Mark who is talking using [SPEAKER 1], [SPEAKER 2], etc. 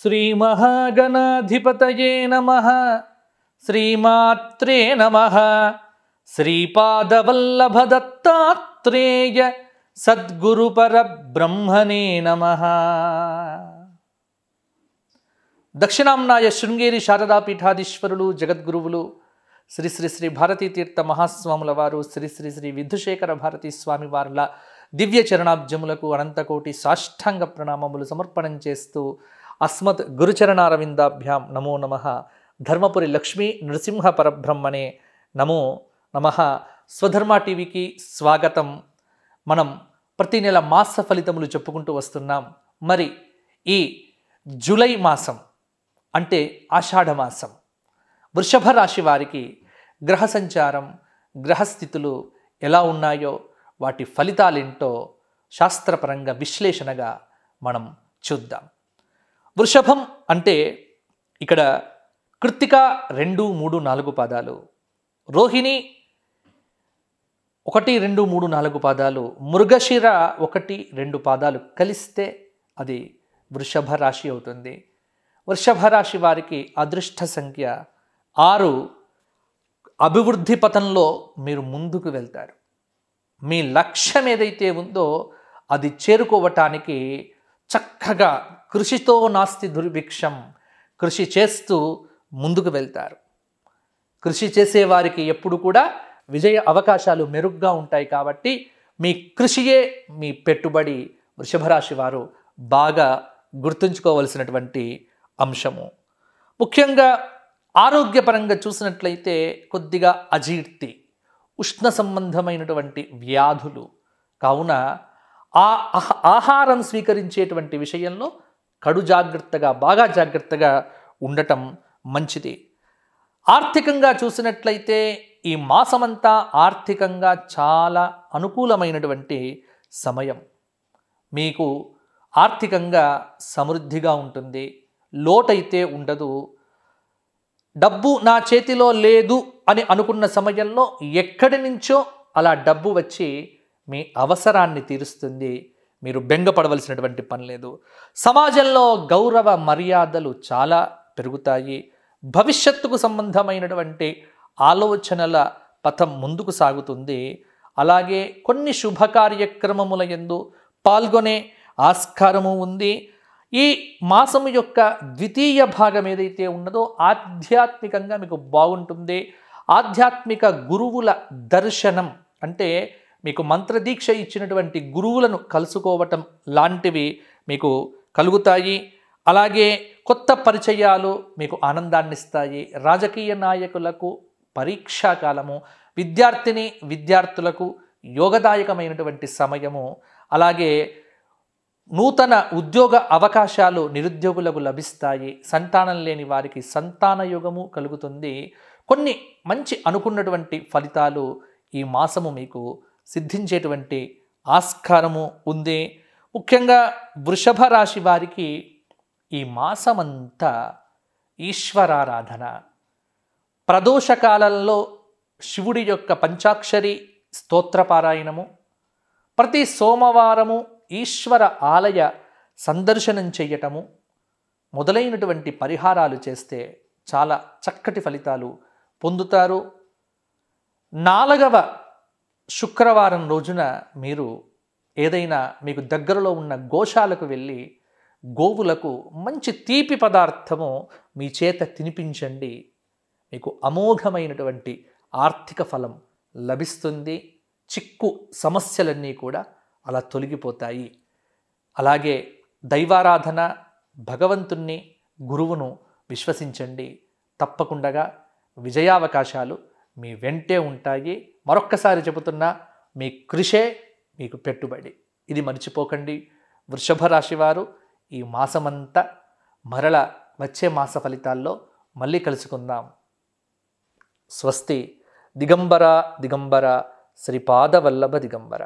[SPEAKER 1] శ్రీమహాగణాధిపతయే నమ శ్రీమాత్రే నమ శ్రీపాదవల్లభదత్తాత్రేయ సద్గురుపరబ్రహ్మణే నమ దక్షిణాంనాయ శృంగేరి శారదాపీఠాధీశ్వరులు జగద్గురువులు శ్రీ శ్రీ శ్రీ భారతీతీర్థ మహాస్వాముల వారు శ్రీ శ్రీ శ్రీ విధుశేఖర భారతీ స్వామి వారుల దివ్య చరణాబ్జములకు అనంతకోటి సాష్టాంగ ప్రణామములు సమర్పణం చేస్తూ అస్మత్ గురుచరణారవిందాభ్యాం నమో నమ ధర్మపురి లక్ష్మీ నృసింహ పరబ్రహ్మణే నమో నమ స్వధర్మ టీవీకి స్వాగతం మనం ప్రతి నెల మాస ఫలితములు చెప్పుకుంటూ వస్తున్నాం మరి ఈ జూలై మాసం అంటే ఆషాఢ మాసం వృషభ రాశి వారికి గ్రహ సంచారం గ్రహస్థితులు ఎలా ఉన్నాయో వాటి ఫలితాలేంటో శాస్త్రపరంగా విశ్లేషణగా మనం చూద్దాం వృషభం అంటే ఇక్కడ కృత్తిక రెండు మూడు నాలుగు పాదాలు రోహిణి ఒకటి రెండు మూడు నాలుగు పాదాలు మృగశిర ఒకటి రెండు పాదాలు కలిస్తే అది వృషభ రాశి అవుతుంది వృషభ రాశి వారికి అదృష్ట సంఖ్య ఆరు అభివృద్ధి పథంలో మీరు ముందుకు వెళ్తారు మీ లక్ష్యం ఏదైతే ఉందో అది చేరుకోవటానికి చక్కగా కృషితో నాస్తి దుర్భిక్షం కృషి చేస్తూ ముందుకు వెళ్తారు కృషి చేసేవారికి ఎప్పుడు కూడా విజయ అవకాశాలు మెరుగ్గా ఉంటాయి కాబట్టి మీ కృషియే మీ పెట్టుబడి వృషభరాశి వారు బాగా గుర్తుంచుకోవలసినటువంటి అంశము ముఖ్యంగా ఆరోగ్యపరంగా చూసినట్లయితే కొద్దిగా అజీర్తి ఉష్ణ సంబంధమైనటువంటి వ్యాధులు కావున ఆ ఆహారం స్వీకరించేటువంటి విషయంలో కడు జాగ్రత్తగా బాగా జాగ్రత్తగా ఉండటం మంచిది ఆర్థికంగా చూసినట్లయితే ఈ మాసమంతా ఆర్థికంగా చాలా అనుకూలమైనటువంటి సమయం మీకు ఆర్థికంగా సమృద్ధిగా ఉంటుంది లోటైతే ఉండదు డబ్బు నా చేతిలో లేదు అని అనుకున్న సమయంలో ఎక్కడి నుంచో అలా డబ్బు వచ్చి మీ అవసరాన్ని తీరుస్తుంది మీరు బెంగపడవలసినటువంటి పని లేదు సమాజంలో గౌరవ మర్యాదలు చాలా పెరుగుతాయి భవిష్యత్తుకు సంబంధమైనటువంటి ఆలోచనల పథం ముందుకు సాగుతుంది అలాగే కొన్ని శుభ కార్యక్రమముల ఎందు పాల్గొనే ఆస్కారము ఉంది ఈ మాసం యొక్క ద్వితీయ భాగం ఏదైతే ఉన్నదో ఆధ్యాత్మికంగా మీకు బాగుంటుంది ఆధ్యాత్మిక గురువుల దర్శనం అంటే మీకు మంత్రదీక్ష ఇచ్చినటువంటి గురువులను కలుసుకోవటం లాంటివి మీకు కలుగుతాయి అలాగే కొత్త పరిచయాలు మీకు ఆనందాన్నిస్తాయి రాజకీయ నాయకులకు పరీక్షాకాలము విద్యార్థిని విద్యార్థులకు యోగదాయకమైనటువంటి సమయము అలాగే నూతన ఉద్యోగ అవకాశాలు నిరుద్యోగులకు లభిస్తాయి సంతానం లేని వారికి సంతాన యుగము కలుగుతుంది కొన్ని మంచి అనుకున్నటువంటి ఫలితాలు ఈ మాసము మీకు సిద్ధించేటువంటి ఆస్కారము ఉంది ముఖ్యంగా వృషభ రాశి వారికి ఈ మాసమంతా ఈశ్వరారాధన ప్రదోష కాలంలో శివుడి యొక్క పంచాక్షరి స్తోత్రపారాయణము ప్రతి సోమవారము ఈశ్వర ఆలయ సందర్శనం చేయటము మొదలైనటువంటి పరిహారాలు చేస్తే చాలా చక్కటి ఫలితాలు పొందుతారు నాలుగవ శుక్రవారం రోజున మీరు ఏదైనా మీకు దగ్గరలో ఉన్న గోశాలకు వెళ్ళి గోవులకు మంచి తీపి పదార్థము మీ చేత తినిపించండి మీకు అమోఘమైనటువంటి ఆర్థిక ఫలం లభిస్తుంది చిక్కు సమస్యలన్నీ కూడా అలా తొలగిపోతాయి అలాగే దైవారాధన భగవంతుణ్ణి గురువును విశ్వసించండి తప్పకుండా విజయావకాశాలు మీ వెంటే ఉంటాయి మరొక్కసారి చెబుతున్నా మీ కృషే మీకు పెట్టుబడి ఇది మర్చిపోకండి వృషభ రాశివారు ఈ మాసమంతా మరల వచ్చే మాస ఫలితాల్లో మళ్ళీ కలుసుకుందాం స్వస్తి దిగంబర దిగంబర శ్రీపాదవల్లభ దిగంబర